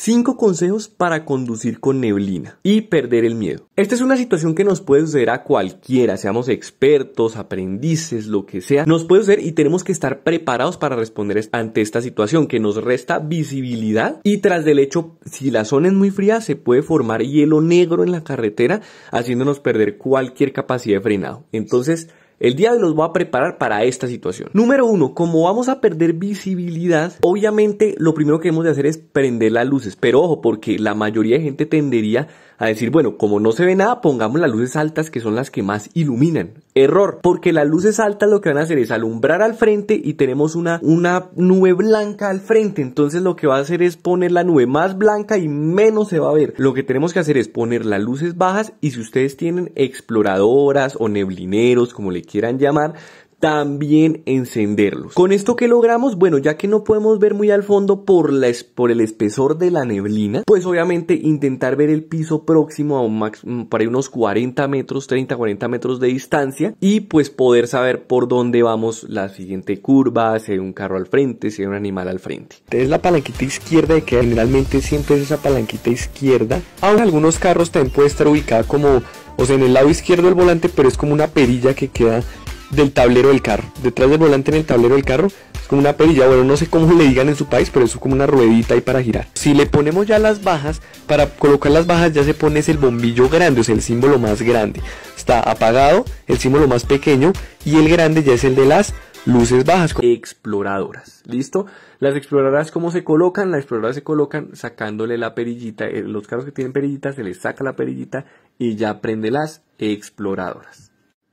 5 consejos para conducir con neblina y perder el miedo. Esta es una situación que nos puede suceder a cualquiera, seamos expertos, aprendices, lo que sea. Nos puede suceder y tenemos que estar preparados para responder ante esta situación que nos resta visibilidad y tras del hecho, si la zona es muy fría, se puede formar hielo negro en la carretera haciéndonos perder cualquier capacidad de frenado. Entonces, el día hoy los va a preparar para esta situación. Número uno, como vamos a perder visibilidad, obviamente lo primero que hemos de hacer es prender las luces. Pero ojo, porque la mayoría de gente tendería a decir, bueno, como no se ve nada, pongamos las luces altas que son las que más iluminan. Error, porque las luces altas lo que van a hacer es alumbrar al frente y tenemos una, una nube blanca al frente. Entonces lo que va a hacer es poner la nube más blanca y menos se va a ver. Lo que tenemos que hacer es poner las luces bajas y si ustedes tienen exploradoras o neblineros, como le quieran llamar, también encenderlos. Con esto que logramos, bueno, ya que no podemos ver muy al fondo por, la, por el espesor de la neblina, pues obviamente intentar ver el piso próximo a un max, mm, para unos 40 metros, 30, 40 metros de distancia y pues poder saber por dónde vamos la siguiente curva, si hay un carro al frente, si hay un animal al frente. Es la palanquita izquierda que generalmente siempre es esa palanquita izquierda, Ahora algunos carros también puede estar ubicada como o sea, en el lado izquierdo del volante, pero es como una perilla que queda del tablero del carro. Detrás del volante en el tablero del carro es como una perilla, bueno, no sé cómo le digan en su país, pero es como una ruedita ahí para girar. Si le ponemos ya las bajas, para colocar las bajas ya se pone el bombillo grande, es el símbolo más grande. Está apagado, el símbolo más pequeño y el grande ya es el de las luces bajas. Exploradoras, ¿listo? Las exploradoras, ¿cómo se colocan? Las exploradoras se colocan sacándole la perillita, eh, los carros que tienen perillitas se les saca la perillita y ya prende las exploradoras.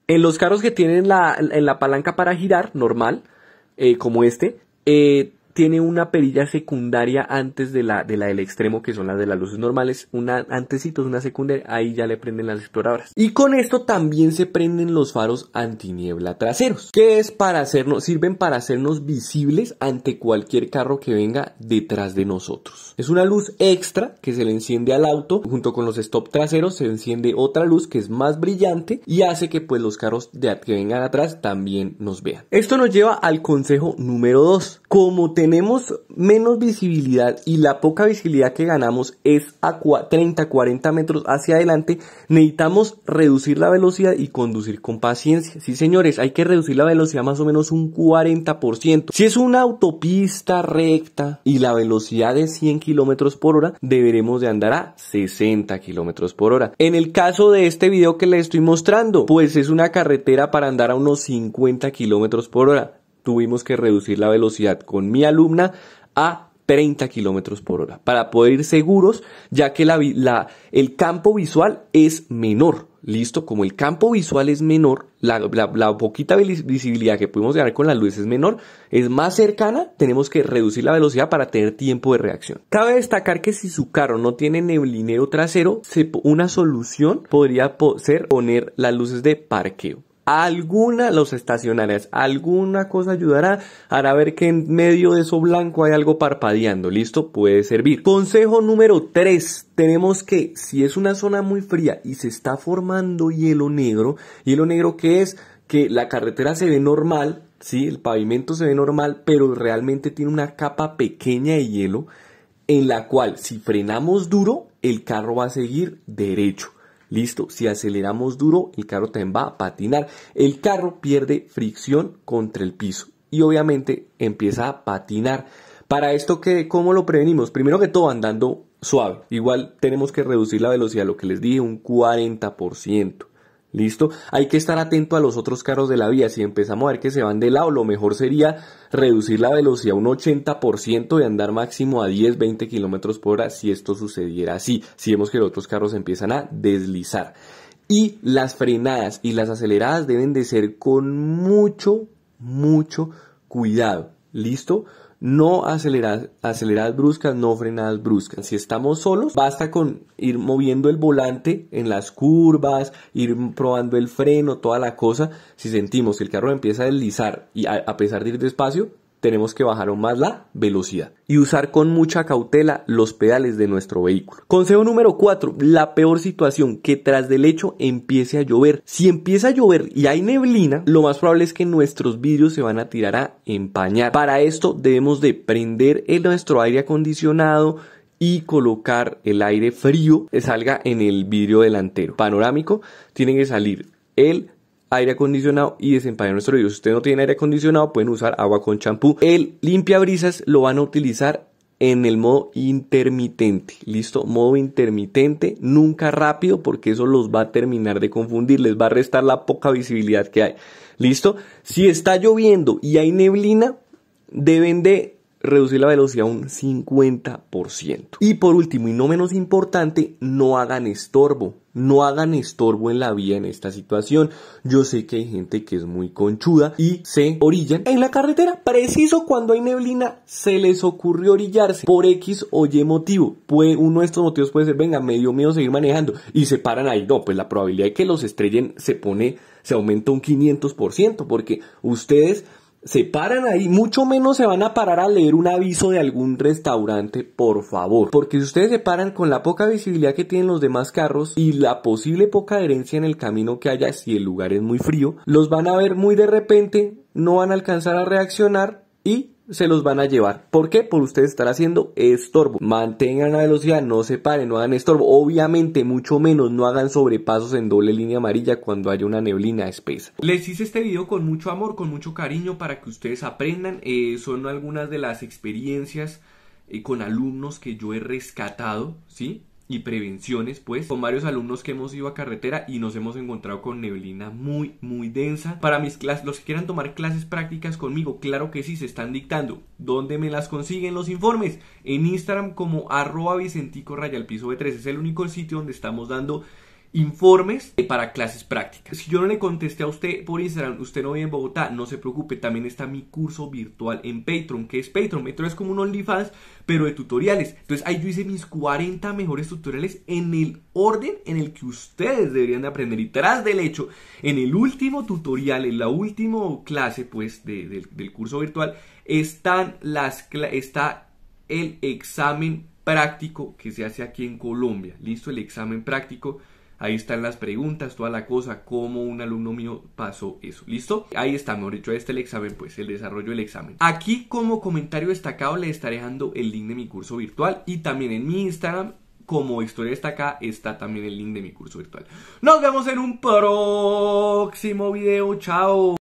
En los carros que tienen la, en la palanca para girar, normal, eh, como este, eh, tiene una perilla secundaria antes de la, de la del extremo, que son las de las luces normales, una antecitos, una secundaria, ahí ya le prenden las exploradoras. Y con esto también se prenden los faros antiniebla traseros, que es para hacernos, sirven para hacernos visibles ante cualquier carro que venga detrás de nosotros. Es una luz extra que se le enciende al auto, junto con los stop traseros se enciende otra luz que es más brillante y hace que pues los carros que vengan atrás también nos vean. Esto nos lleva al consejo número 2, como tenemos menos visibilidad y la poca visibilidad que ganamos es a 30, 40 metros hacia adelante, necesitamos reducir la velocidad y conducir con paciencia. Sí, señores, hay que reducir la velocidad más o menos un 40%. Si es una autopista recta y la velocidad es 100 kilómetros por hora, deberemos de andar a 60 kilómetros por hora. En el caso de este video que les estoy mostrando, pues es una carretera para andar a unos 50 kilómetros por hora tuvimos que reducir la velocidad con mi alumna a 30 kilómetros por hora para poder ir seguros, ya que la, el campo visual es menor. Listo, como el campo visual es menor, la, la, poquita visibilidad que pudimos ganar con la luz es menor, es más cercana, tenemos que reducir la velocidad para tener tiempo de reacción. Cabe destacar que si su carro no tiene neblinero trasero, una solución podría ser poner las luces de parqueo. Alguna, los estacionarias, alguna cosa ayudará, hará ver que en medio de eso blanco hay algo parpadeando, listo, puede servir. Consejo número 3, tenemos que, si es una zona muy fría y se está formando hielo negro, hielo negro que es que la carretera se ve normal, sí, el pavimento se ve normal, pero realmente tiene una capa pequeña de hielo en la cual si frenamos duro, el carro va a seguir derecho. Listo, si aceleramos duro, el carro también va a patinar. El carro pierde fricción contra el piso y obviamente empieza a patinar. Para esto, que ¿cómo lo prevenimos? Primero que todo, andando suave. Igual tenemos que reducir la velocidad, lo que les dije, un 40%. ¿Listo? Hay que estar atento a los otros carros de la vía. Si empezamos a ver que se van de lado, lo mejor sería reducir la velocidad un 80% y andar máximo a 10, 20 kilómetros por hora si esto sucediera así. Si vemos que los otros carros empiezan a deslizar. Y las frenadas y las aceleradas deben de ser con mucho, mucho cuidado. ¿Listo? No aceleradas bruscas, no frenadas bruscas. Si estamos solos, basta con ir moviendo el volante en las curvas, ir probando el freno, toda la cosa. Si sentimos que el carro empieza a deslizar y a pesar de ir despacio, tenemos que bajar aún más la velocidad y usar con mucha cautela los pedales de nuestro vehículo. Consejo número 4, la peor situación, que tras del hecho empiece a llover. Si empieza a llover y hay neblina, lo más probable es que nuestros vidrios se van a tirar a empañar. Para esto debemos de prender el nuestro aire acondicionado, y colocar el aire frío que salga en el vidrio delantero. Panorámico tiene que salir el aire acondicionado y desempañar nuestro oído. Si usted no tiene aire acondicionado, pueden usar agua con champú. El limpiabrisas lo van a utilizar en el modo intermitente, listo, modo intermitente, nunca rápido porque eso los va a terminar de confundir, les va a restar la poca visibilidad que hay, listo. Si está lloviendo y hay neblina, deben de reducir la velocidad un 50%. Y por último, y no menos importante, no hagan estorbo. No hagan estorbo en la vía en esta situación. Yo sé que hay gente que es muy conchuda y se orillan en la carretera. Preciso cuando hay neblina se les ocurrió orillarse por X o Y motivo. Puede, uno de estos motivos puede ser, venga, medio dio miedo seguir manejando y se paran ahí. No, pues la probabilidad de que los estrellen se pone, se aumenta un 500% porque ustedes se paran ahí, mucho menos se van a parar a leer un aviso de algún restaurante, por favor. Porque si ustedes se paran con la poca visibilidad que tienen los demás carros y la posible poca adherencia en el camino que haya, si el lugar es muy frío, los van a ver muy de repente, no van a alcanzar a reaccionar y se los van a llevar. ¿Por qué? Por ustedes estar haciendo estorbo. Mantengan la velocidad, no se paren, no hagan estorbo. Obviamente, mucho menos, no hagan sobrepasos en doble línea amarilla cuando haya una neblina espesa. Les hice este video con mucho amor, con mucho cariño para que ustedes aprendan. Eh, son algunas de las experiencias eh, con alumnos que yo he rescatado, ¿sí? y prevenciones, pues, con varios alumnos que hemos ido a carretera y nos hemos encontrado con neblina muy, muy densa. Para mis clases, los que quieran tomar clases prácticas conmigo, claro que sí, se están dictando. ¿Dónde me las consiguen los informes? En Instagram como arroba Vicentico piso 3 Es el único sitio donde estamos dando informes para clases prácticas. Si yo no le contesté a usted por Instagram, usted no vive en Bogotá, no se preocupe, también está mi curso virtual en Patreon. que es Patreon? Patreon es como un OnlyFans, pero de tutoriales. Entonces ahí yo hice mis 40 mejores tutoriales en el orden en el que ustedes deberían de aprender. Y tras del hecho, en el último tutorial, en la última clase pues del curso virtual, están las, está el examen práctico que se hace aquí en Colombia. Listo, el examen práctico Ahí están las preguntas, toda la cosa, cómo un alumno mío pasó eso. ¿Listo? Ahí está, mejor dicho, este el examen, pues, el desarrollo del examen. Aquí como comentario destacado le estaré dejando el link de mi curso virtual y también en mi Instagram como historia destacada está también el link de mi curso virtual. Nos vemos en un próximo video. Chao.